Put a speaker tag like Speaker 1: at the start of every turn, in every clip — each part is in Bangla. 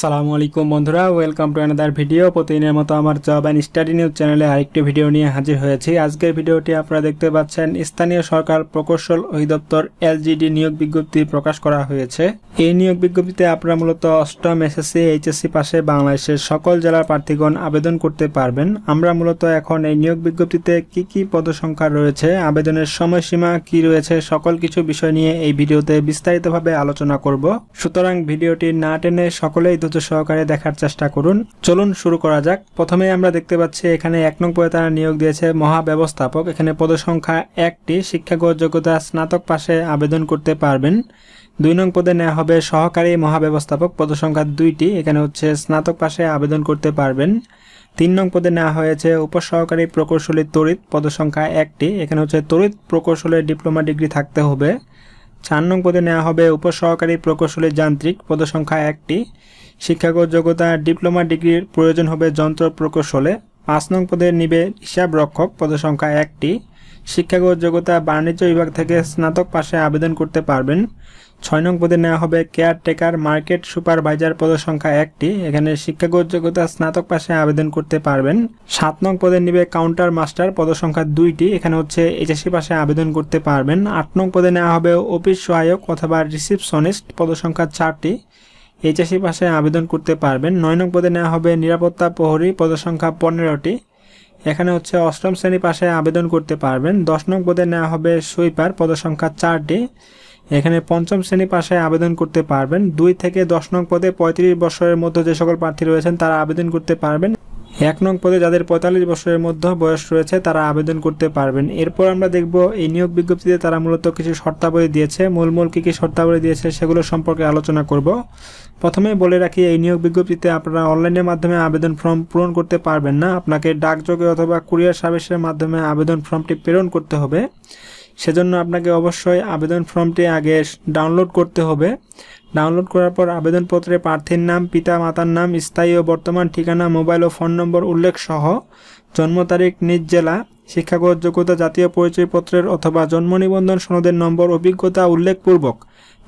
Speaker 1: আসসালামু আলাইকুম বন্ধুরা ওয়েলকাম টু অ্যানাদার ভিডিও প্রতিদিনের মতো আমার জব অ্যান্ড স্টাডি নিউজ চ্যানেলে আরেকটি ভিডিও নিয়ে হাজির হয়েছি আজকের ভিডিওটি আপনারা দেখতে পাচ্ছেন স্থানীয় সরকার প্রকৌশল অধিদপ্তর এলজিডি নিয়োগ বিজ্ঞপ্তি প্রকাশ করা হয়েছে এই নিয়োগ বিজ্ঞপ্তিতে আপনারা মূলত অষ্টম এসএসসি এইচএসসি পাশে বাংলাদেশের সকল জেলার প্রার্থীগণ আবেদন করতে পারবেন আমরা মূলত এখন এই নিয়োগ বিজ্ঞপ্তিতে কি কি পদসংখ্যা রয়েছে আবেদনের সময়সীমা কি রয়েছে সকল কিছু বিষয় নিয়ে এই ভিডিওতে বিস্তারিতভাবে আলোচনা করব সুতরাং ভিডিওটি না টেনে সকলেই মনোযোগ সহকারে দেখার চেষ্টা করুন চলুন শুরু করা যাক প্রথমে আমরা দেখতে পাচ্ছি এখানে এক নং পদে তারা নিয়োগ দিয়েছে মহা ব্যবস্থাপক এখানে পদসংখ্যা একটি শিক্ষাগত যোগ্যতা স্নাতক পাশে আবেদন করতে পারবেন দুই নং পদে নেওয়া হবে সহকারী মহাব্যবস্থাপক পদসংখ্যা দুইটি এখানে হচ্ছে স্নাতক পাশে আবেদন করতে পারবেন তিন নং পদে নেওয়া হয়েছে উপসহকারী প্রকৌশলী তড়িৎ পদসংখ্যা একটি এখানে হচ্ছে তড়িৎ প্রকৌশলের ডিপ্লোমা ডিগ্রি থাকতে হবে চার নং পদে নেওয়া হবে উপসহকারী প্রকৌশলী যান্ত্রিক পদসংখ্যা একটি শিক্ষাগত যোগ্যতা ডিপ্লোমা ডিগ্রির প্রয়োজন হবে যন্ত্র প্রকৌশলে পাঁচ নং পদে নিবে হিসাবরক্ষক পদসংখ্যা একটি শিক্ষাগত যোগ্যতা বাণিজ্য বিভাগ থেকে স্নাতক পাশে আবেদন করতে পারবেন ছয় নং পদে নেওয়া হবে কেয়ারটেকার মার্কেট সুপারভাইজার পদসংখ্যা একটি এখানে শিক্ষাগত যোগ্যতা স্নাতক পাশে আবেদন করতে পারবেন সাত নং পদে নিবে কাউন্টার মাস্টার পদসংখ্যা দুইটি এখানে হচ্ছে এইচএসি পাশে আবেদন করতে পারবেন আট নং পদে নেওয়া হবে অফিস সহায়ক অথবা রিসিপশনিস্ট পদসংখ্যা চারটি এইচএসি পাশে আবেদন করতে পারবেন নয় নং পদে নেওয়া হবে নিরাপত্তা প্রহরী পদসংখ্যা পনেরোটি এখানে হচ্ছে অষ্টম শ্রেণী পাশে আবেদন করতে পারবেন দশ নং পদে নেওয়া হবে সুইপার পদসংখ্যা চারটি এখানে পঞ্চম শ্রেণী পাশে আবেদন করতে পারবেন দুই থেকে দশ নং পদে পঁয়ত্রিশ বছরের মধ্যে যে সকল প্রার্থী রয়েছেন তারা আবেদন করতে পারবেন এক নং পদে যাদের পঁয়তাল্লিশ বছরের মধ্যে বয়স রয়েছে তারা আবেদন করতে পারবেন এরপর আমরা দেখব এই নিয়োগ বিজ্ঞপ্তিতে তারা মূলত কিছু শর্তাবলী দিয়েছে মূলমূল কী কী শর্তাবলী দিয়েছে সেগুলো সম্পর্কে আলোচনা করব প্রথমে বলে রাখি এই নিয়োগ বিজ্ঞপ্তিতে আপনারা অনলাইনের মাধ্যমে আবেদন ফর্ম পূরণ করতে পারবেন না আপনাকে ডাকযোগে অথবা কুরিয়ার সার্ভিসের মাধ্যমে আবেদন ফর্মটি প্রেরণ করতে হবে সেজন্য আপনাকে অবশ্যই আবেদন ফর্মটি আগে ডাউনলোড করতে হবে ডাউনলোড করার পর আবেদনপত্রে প্রার্থীর নাম পিতা মাতার নাম স্থায়ী ও বর্তমান ঠিকানা মোবাইল ও ফোন নম্বর উল্লেখ সহ জন্ম তারিখ নিজ জেলা শিক্ষাগত যোগ্যতা জাতীয় পরিচয়পত্রের অথবা জন্ম নিবন্ধন সনদের নম্বর অভিজ্ঞতা উল্লেখপূর্বক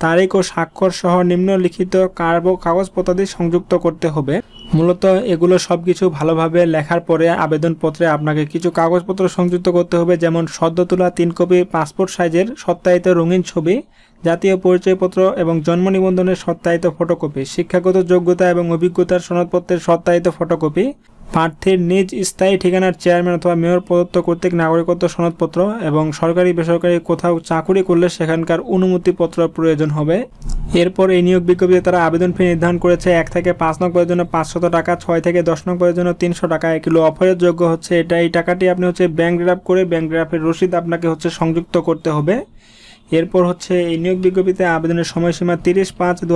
Speaker 1: তারিখ ও স্বাক্ষর সহ নিম্নলিখিত কার্ব কাগজপত্রাদি সংযুক্ত করতে হবে মূলত এগুলো সব কিছু ভালোভাবে লেখার পরে আবেদনপত্রে আপনাকে কিছু কাগজপত্র সংযুক্ত করতে হবে যেমন সদ্য তোলা তিন কপি পাসপোর্ট সাইজের সত্যায়িত রঙিন ছবি জাতীয় পরিচয়পত্র এবং জন্ম নিবন্ধনের সত্যায়িত ফটোকপি শিক্ষাগত যোগ্যতা এবং অভিজ্ঞতার সনদপত্রের সত্যায়িত ফটোকপি প্রার্থীর নিজ স্থায়ী ঠিকানার চেয়ারম্যান অথবা মেয়র প্রদত্ত কর্তৃক নাগরিকত্ব সনদপত্র এবং সরকারি বেসরকারি কোথাও চাকুরি করলে সেখানকার অনুমতিপত্র প্রয়োজন হবে এরপর এই নিয়োগ বিজ্ঞপ্তিতে তারা আবেদন ফি নির্ধারণ করেছে এক থেকে পাঁচ নং পদের জন্য পাঁচশত টাকা ছয় থেকে দশ নং পদের জন্য তিনশো টাকা কিলো অফারের যোগ্য হচ্ছে এটা এই টাকাটি আপনি হচ্ছে ব্যাংক ড্রাফ করে ব্যাঙ্ক ড্রাফের রসিদ আপনাকে হচ্ছে সংযুক্ত করতে হবে এরপর হচ্ছে এই নিয়োগ বিজ্ঞপ্তিতে আবেদনের সময়সীমা তিরিশ পাঁচ দু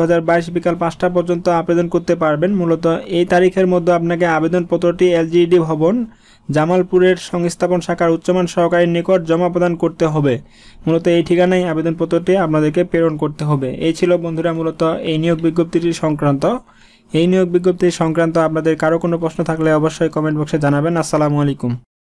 Speaker 1: বিকাল পাঁচটা পর্যন্ত আবেদন করতে পারবেন মূলত এই তারিখের মধ্যে আপনাকে আবেদনপত্রটি এলজিইডি ভবন জামালপুরের সংস্থাপন শাখার উচ্চমান সহকারীর নিকট জমা প্রদান করতে হবে মূলত এই ঠিকানায় আবেদনপত্রটি আপনাদেরকে প্রেরণ করতে হবে এই ছিল বন্ধুরা মূলত এই নিয়োগ বিজ্ঞপ্তিটি সংক্রান্ত এই নিয়োগ বিজ্ঞপ্তি সংক্রান্ত আপনাদের কারো কোনো প্রশ্ন থাকলে অবশ্যই কমেন্ট বক্সে জানাবেন আসসালামু আলাইকুম